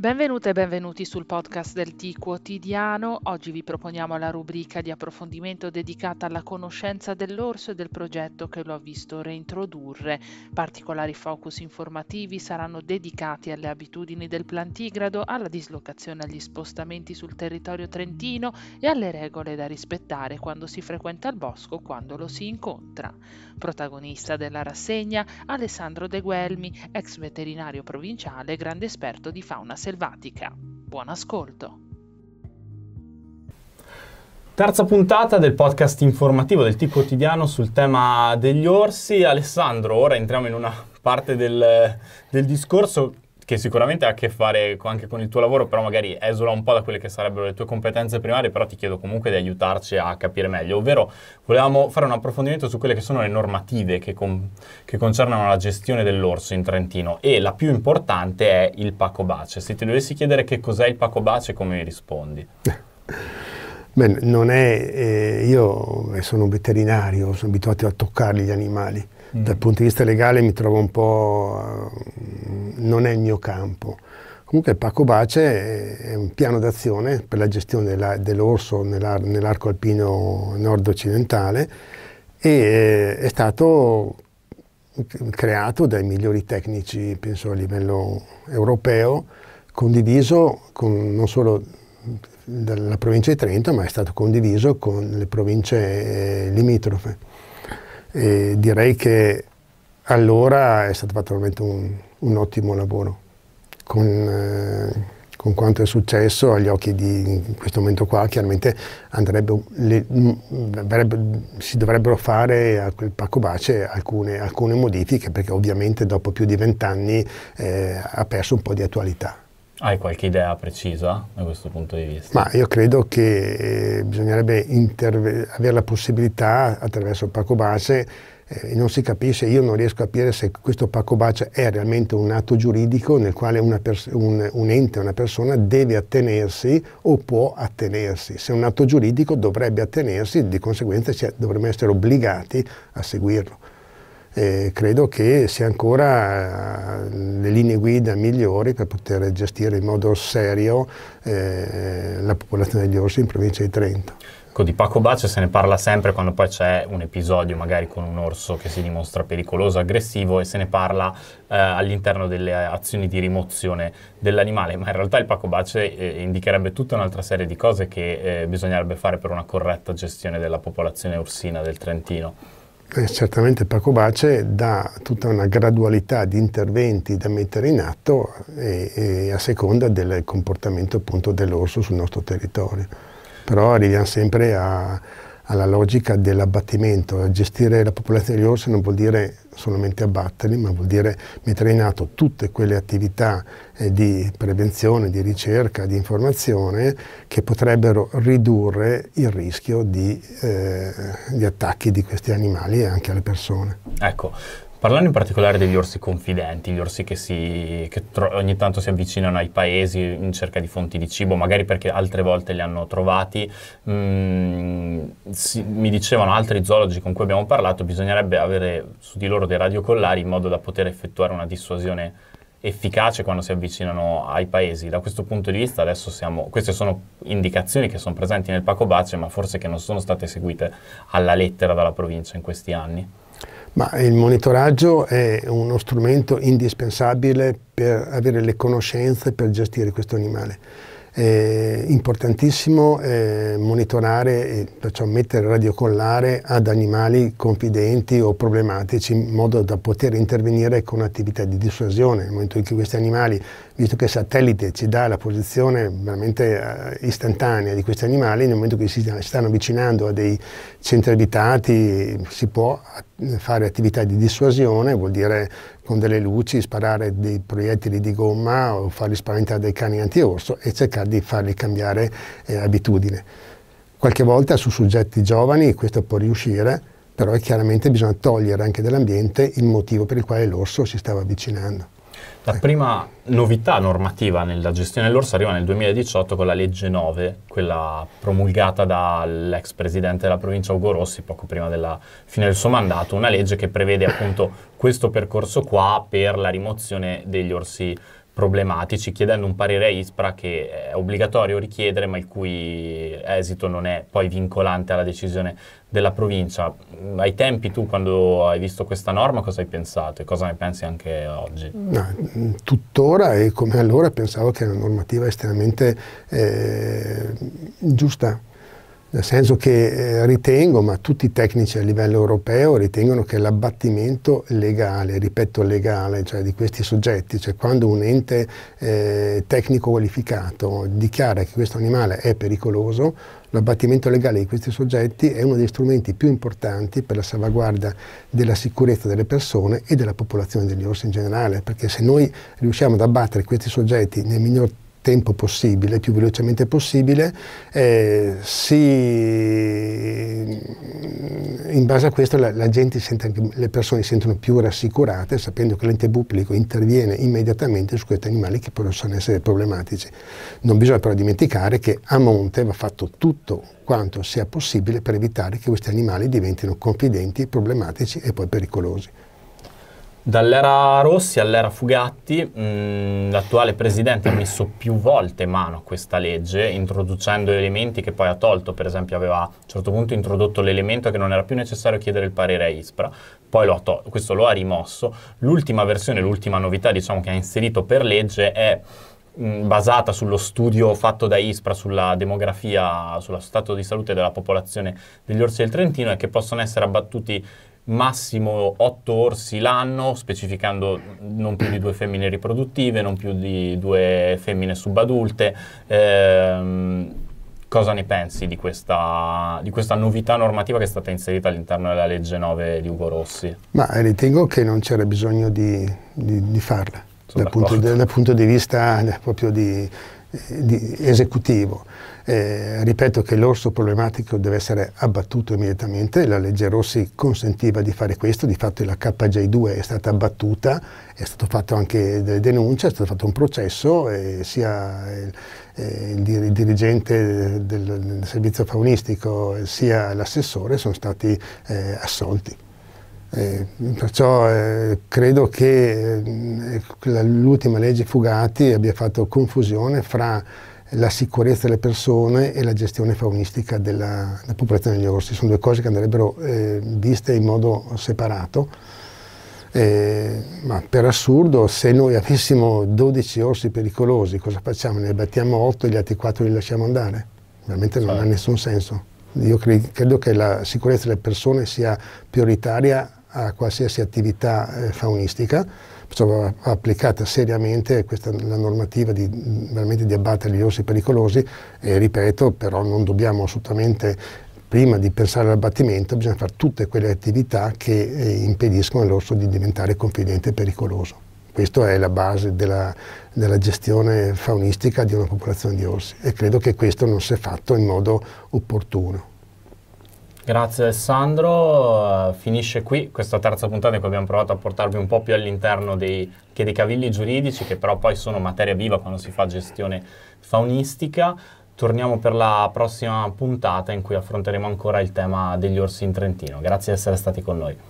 Benvenute e benvenuti sul podcast del T quotidiano. Oggi vi proponiamo la rubrica di approfondimento dedicata alla conoscenza dell'orso e del progetto che lo ha visto reintrodurre. Particolari focus informativi saranno dedicati alle abitudini del plantigrado, alla dislocazione agli spostamenti sul territorio trentino e alle regole da rispettare quando si frequenta il bosco o quando lo si incontra. Protagonista della rassegna Alessandro De Guelmi, ex veterinario provinciale e grande esperto di fauna selvatica selvatica. Buon ascolto. Terza puntata del podcast informativo del Tipo Quotidiano sul tema degli orsi. Alessandro, ora entriamo in una parte del, del discorso che sicuramente ha a che fare anche con il tuo lavoro, però magari esula un po' da quelle che sarebbero le tue competenze primarie, però ti chiedo comunque di aiutarci a capire meglio, ovvero volevamo fare un approfondimento su quelle che sono le normative che, con, che concernono la gestione dell'orso in Trentino e la più importante è il Paco Bace. Se ti dovessi chiedere che cos'è il Paco Bace, come mi rispondi? Beh, non è, eh, io eh, sono un veterinario, sono abituato a toccare gli animali dal punto di vista legale mi trovo un po'... Eh, non è il mio campo. Comunque il Paco Bace è un piano d'azione per la gestione dell'orso nell'arco alpino nord-occidentale e eh, è stato creato dai migliori tecnici, penso a livello europeo, condiviso con non solo dalla provincia di Trento, ma è stato condiviso con le province eh, limitrofe e direi che allora è stato fatto veramente un, un ottimo lavoro. Con, eh, con quanto è successo agli occhi di questo momento qua, chiaramente le, dovrebbe, si dovrebbero fare a quel pacco base alcune, alcune modifiche, perché ovviamente dopo più di vent'anni eh, ha perso un po' di attualità. Hai qualche idea precisa da questo punto di vista? Ma io credo che eh, bisognerebbe avere la possibilità attraverso il pacco base, eh, non si capisce, io non riesco a capire se questo pacco base è realmente un atto giuridico nel quale un, un, ente, una persona deve attenersi o può attenersi. Se è un atto giuridico dovrebbe attenersi, di conseguenza cioè, dovremmo essere obbligati a seguirlo eh, credo che sia ancora eh, le linee guida migliori per poter gestire in modo serio eh, la popolazione degli orsi in provincia di Trento. Ecco, di Paco Bacio se ne parla sempre quando poi c'è un episodio magari con un orso che si dimostra pericoloso, aggressivo e se ne parla eh, all'interno delle eh, azioni di rimozione dell'animale, ma in realtà il Paco Bace eh, eh, indicherebbe tutta un'altra serie di cose che eh, bisognerebbe fare per una corretta gestione della popolazione orsina del Trentino certamente Paco Bace dà tutta una gradualità di interventi da mettere in atto e, e a seconda del comportamento appunto dell'orso sul nostro territorio. Però arriviamo sempre a, alla logica dell'abbattimento. Gestire la popolazione degli orsi non vuol dire solamente abbatterli, ma vuol dire mettere in atto tutte quelle attività eh, di prevenzione, di ricerca, di informazione che potrebbero ridurre il rischio di, eh, di attacchi di questi animali e anche alle persone. Ecco, Parlando in particolare degli orsi confidenti, gli orsi che, si, che ogni tanto si avvicinano ai paesi in cerca di fonti di cibo, magari perché altre volte li hanno trovati, mh, mm, si, mi dicevano altri zoologi con cui abbiamo parlato, bisognerebbe avere su di loro dei radiocollari in modo da poter effettuare una dissuasione efficace quando si avvicinano ai paesi. Da questo punto di vista adesso siamo, queste sono indicazioni che sono presenti nel Paco Bace, ma forse che non sono state seguite alla lettera dalla provincia in questi anni. Ma il monitoraggio è uno strumento indispensabile per avere le conoscenze per gestire questo animale. È importantissimo monitorare e perciò mettere radiocollare ad animali confidenti o problematici in modo da poter intervenire con attività di dissuasione nel momento in cui questi animali, visto che il satellite ci dà la posizione veramente eh, istantanea di questi animali, nel momento in cui si stanno avvicinando a dei centri abitati si può eh, fare attività di dissuasione, vuol dire con delle luci, sparare dei proiettili di gomma o farli spaventare dei cani anti-orso e cercare di farli cambiare eh, abitudine. Qualche volta su soggetti giovani questo può riuscire, però chiaramente bisogna togliere anche dall'ambiente il motivo per il quale l'orso si stava avvicinando. La prima novità normativa nella gestione dell'orso arriva nel 2018 con la legge 9, quella promulgata dall'ex presidente della provincia Ugo Rossi poco prima della fine del suo mandato, una legge che prevede appunto questo percorso qua per la rimozione degli orsi problematici, chiedendo un parere a ISPRA che è obbligatorio richiedere, ma il cui esito non è poi vincolante alla decisione della provincia. Mm, ai tempi tu, quando hai visto questa norma, cosa hai pensato e cosa ne pensi anche oggi? No, mm, tuttora e come allora pensavo che è una normativa estremamente eh, giusta nel senso che eh, ritengo, ma tutti i tecnici a livello europeo ritengono che l'abbattimento legale, ripeto legale, cioè di questi soggetti, cioè quando un ente eh, tecnico qualificato dichiara che questo animale è pericoloso, l'abbattimento legale di questi soggetti è uno degli strumenti più importanti per la salvaguardia della sicurezza delle persone e della popolazione degli orsi in generale, perché se noi riusciamo ad abbattere questi soggetti nel miglior tempo possibile, più velocemente possibile, eh, si, mm, in base a questo la, la gente sente, le persone si sentono più rassicurate sapendo che l'ente pubblico interviene immediatamente su questi animali che possono essere problematici. Non bisogna però dimenticare che a monte va fatto tutto quanto sia possibile per evitare che questi animali diventino confidenti, problematici e poi pericolosi. Dall'era Rossi all'era Fugatti, mh, mm, l'attuale presidente ha messo più volte mano a questa legge, introducendo elementi che poi ha tolto. Per esempio, aveva a un certo punto introdotto l'elemento che non era più necessario chiedere il parere a ISPRA, poi lo to- questo lo ha rimosso. L'ultima versione, l'ultima novità diciamo, che ha inserito per legge è mm, basata sullo studio fatto da ISPRA sulla demografia, sullo stato di salute della popolazione degli orsi del Trentino e che possono essere abbattuti massimo 8 orsi l'anno, specificando non più di due femmine riproduttive, non più di due femmine subadulte. Ehm, cosa ne pensi di questa, di questa, novità normativa che è stata inserita all'interno della legge 9 di Ugo Rossi? Ma ritengo che non c'era bisogno di, di, di farla, dal punto, dal punto, di vista proprio di esecutivo. Eh, ripeto che l'orso problematico deve essere abbattuto immediatamente, la legge Rossi consentiva di fare questo, di fatto la KJ2 è stata abbattuta, è stato fatto anche delle denunce, è stato fatto un processo, eh, sia il, eh, il, dirigente del, del servizio faunistico sia l'assessore sono stati eh, assolti. Eh, perciò eh, credo che eh, l'ultima legge Fugati abbia fatto confusione fra la sicurezza delle persone e la gestione faunistica della, della popolazione degli orsi. Sono due cose che andrebbero eh, viste in modo separato. Eh, ma per assurdo, se noi avessimo 12 orsi pericolosi, cosa facciamo? Ne battiamo 8 e gli altri 4 li lasciamo andare? Veramente non sì. ha certo. nessun senso. Io cre credo che la sicurezza delle persone sia prioritaria a qualsiasi attività eh, faunistica, perciò applicata seriamente questa, la normativa di, veramente di abbattere gli orsi pericolosi e ripeto però non dobbiamo assolutamente prima di pensare all'abbattimento bisogna fare tutte quelle attività che eh, impediscono all'orso di diventare confidente e pericoloso. Questa è la base della, della, gestione faunistica di una popolazione di orsi e credo che questo non sia fatto in modo opportuno. Grazie Alessandro, finisce qui questa terza puntata in cui abbiamo provato a portarvi un po' più all'interno dei, dei cavilli giuridici che però poi sono materia viva quando si fa gestione faunistica. Torniamo per la prossima puntata in cui affronteremo ancora il tema degli orsi in Trentino. Grazie di essere stati con noi.